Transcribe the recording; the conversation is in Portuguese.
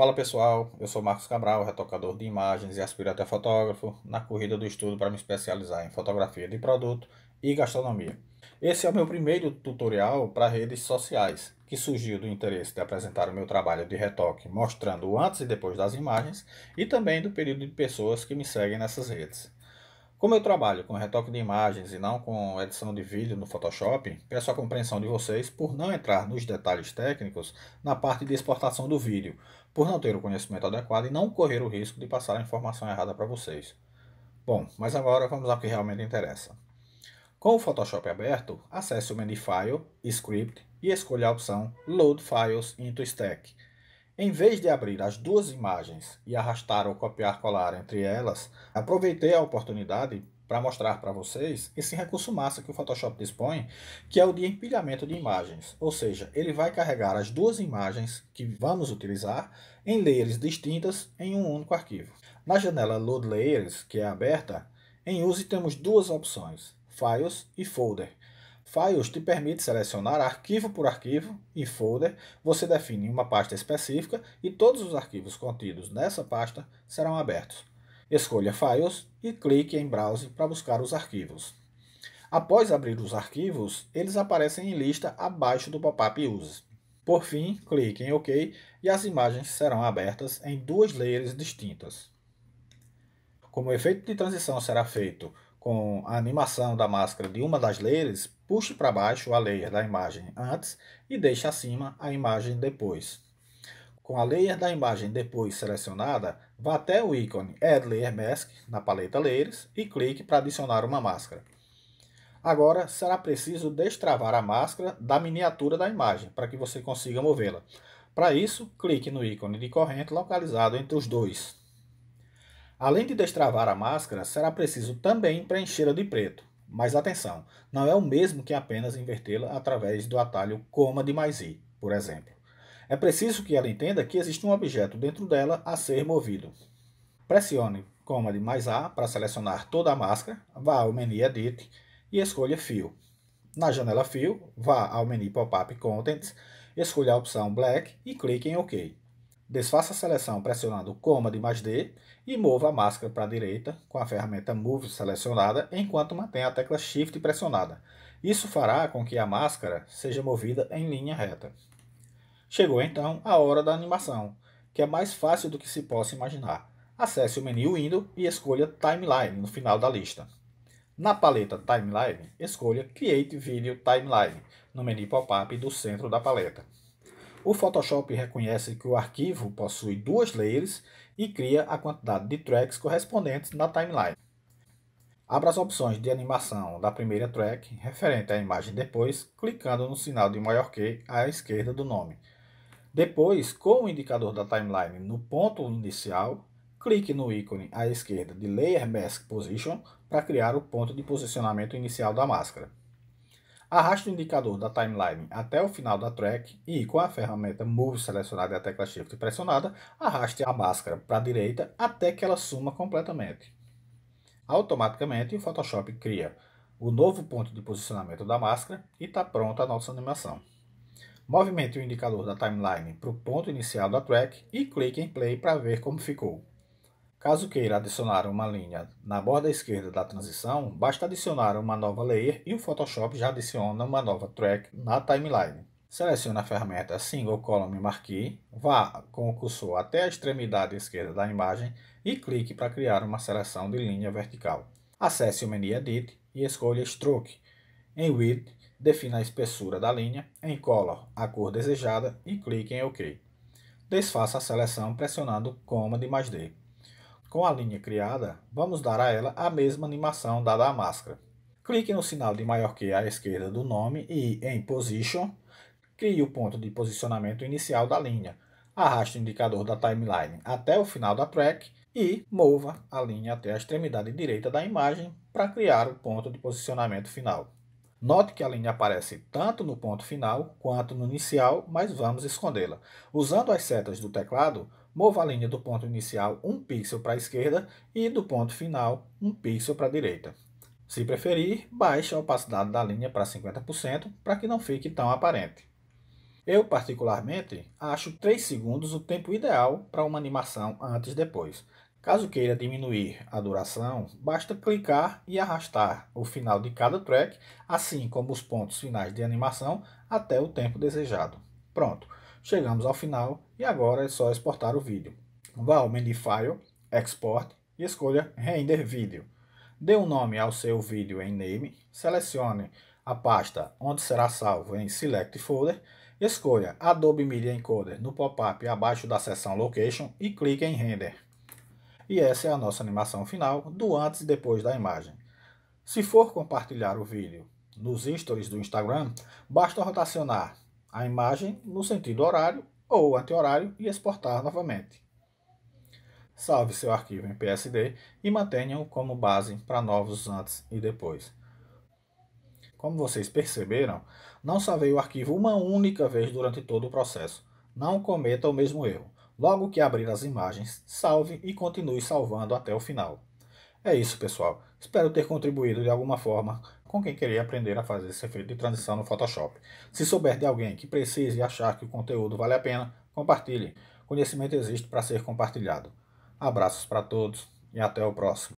Fala pessoal, eu sou Marcos Cabral, retocador de imagens e aspirante até fotógrafo, na corrida do estudo para me especializar em fotografia de produto e gastronomia. Esse é o meu primeiro tutorial para redes sociais, que surgiu do interesse de apresentar o meu trabalho de retoque, mostrando o antes e depois das imagens e também do período de pessoas que me seguem nessas redes. Como eu trabalho com retoque de imagens e não com edição de vídeo no Photoshop, peço a compreensão de vocês por não entrar nos detalhes técnicos na parte de exportação do vídeo, por não ter o conhecimento adequado e não correr o risco de passar a informação errada para vocês. Bom, mas agora vamos ao que realmente interessa. Com o Photoshop aberto, acesse o menu File, Script e escolha a opção Load Files into Stack. Em vez de abrir as duas imagens e arrastar ou copiar colar entre elas, aproveitei a oportunidade para mostrar para vocês esse recurso massa que o Photoshop dispõe, que é o de empilhamento de imagens. Ou seja, ele vai carregar as duas imagens que vamos utilizar em layers distintas em um único arquivo. Na janela Load Layers, que é aberta, em use temos duas opções, Files e Folder. Files te permite selecionar arquivo por arquivo e folder. Você define uma pasta específica e todos os arquivos contidos nessa pasta serão abertos. Escolha Files e clique em Browse para buscar os arquivos. Após abrir os arquivos, eles aparecem em lista abaixo do pop-up Use. Por fim, clique em OK e as imagens serão abertas em duas layers distintas. Como o efeito de transição será feito com a animação da máscara de uma das layers, puxe para baixo a layer da imagem antes e deixe acima a imagem depois. Com a layer da imagem depois selecionada, vá até o ícone Add Layer Mask na paleta Layers e clique para adicionar uma máscara. Agora, será preciso destravar a máscara da miniatura da imagem, para que você consiga movê-la. Para isso, clique no ícone de corrente localizado entre os dois. Além de destravar a máscara, será preciso também preenchê-la de preto. Mas atenção, não é o mesmo que apenas invertê-la através do atalho Coma de mais I, por exemplo. É preciso que ela entenda que existe um objeto dentro dela a ser movido. Pressione Command é mais A para selecionar toda a máscara, vá ao menu Edit e escolha Fio. Na janela Fio, vá ao menu Pop-up Contents, escolha a opção Black e clique em OK. Desfaça a seleção pressionando Command é mais D e mova a máscara para a direita com a ferramenta Move selecionada enquanto mantém a tecla Shift pressionada. Isso fará com que a máscara seja movida em linha reta. Chegou então a hora da animação, que é mais fácil do que se possa imaginar. Acesse o menu Window e escolha Timeline no final da lista. Na paleta Timeline, escolha Create Video Timeline no menu pop-up do centro da paleta. O Photoshop reconhece que o arquivo possui duas layers e cria a quantidade de tracks correspondentes na timeline. Abra as opções de animação da primeira track, referente à imagem depois, clicando no sinal de maior que à esquerda do nome. Depois, com o indicador da timeline no ponto inicial, clique no ícone à esquerda de Layer Mask Position para criar o ponto de posicionamento inicial da máscara. Arraste o indicador da timeline até o final da track e, com a ferramenta Move selecionada e a tecla Shift pressionada, arraste a máscara para a direita até que ela suma completamente. Automaticamente, o Photoshop cria o novo ponto de posicionamento da máscara e está pronta a nossa animação. Movimente o indicador da timeline para o ponto inicial da track e clique em play para ver como ficou. Caso queira adicionar uma linha na borda esquerda da transição, basta adicionar uma nova layer e o Photoshop já adiciona uma nova track na timeline. Selecione a ferramenta Single Column Marquee, vá com o cursor até a extremidade esquerda da imagem e clique para criar uma seleção de linha vertical. Acesse o menu Edit e escolha Stroke. Em Width, defina a espessura da linha, color a cor desejada e clique em OK. Desfaça a seleção pressionando Command mais D. Com a linha criada, vamos dar a ela a mesma animação dada à máscara. Clique no sinal de maior que à esquerda do nome e, em Position, crie o ponto de posicionamento inicial da linha. Arraste o indicador da timeline até o final da track e mova a linha até a extremidade direita da imagem para criar o ponto de posicionamento final. Note que a linha aparece tanto no ponto final quanto no inicial, mas vamos escondê-la. Usando as setas do teclado, mova a linha do ponto inicial um pixel para a esquerda e do ponto final um pixel para a direita. Se preferir, baixe a opacidade da linha para 50% para que não fique tão aparente. Eu, particularmente, acho 3 segundos o tempo ideal para uma animação antes e depois. Caso queira diminuir a duração, basta clicar e arrastar o final de cada track, assim como os pontos finais de animação, até o tempo desejado. Pronto, chegamos ao final e agora é só exportar o vídeo. Vá ao menu File, Export e escolha Render Video. Dê um nome ao seu vídeo em Name, selecione a pasta onde será salvo em Select Folder, escolha Adobe Media Encoder no pop-up abaixo da seção Location e clique em Render. E essa é a nossa animação final do antes e depois da imagem. Se for compartilhar o vídeo nos stories do Instagram, basta rotacionar a imagem no sentido horário ou anti-horário e exportar novamente. Salve seu arquivo em PSD e mantenha-o como base para novos antes e depois. Como vocês perceberam, não salvei o arquivo uma única vez durante todo o processo. Não cometa o mesmo erro. Logo que abrir as imagens, salve e continue salvando até o final. É isso, pessoal. Espero ter contribuído de alguma forma com quem queria aprender a fazer esse efeito de transição no Photoshop. Se souber de alguém que precise e achar que o conteúdo vale a pena, compartilhe. Conhecimento existe para ser compartilhado. Abraços para todos e até o próximo.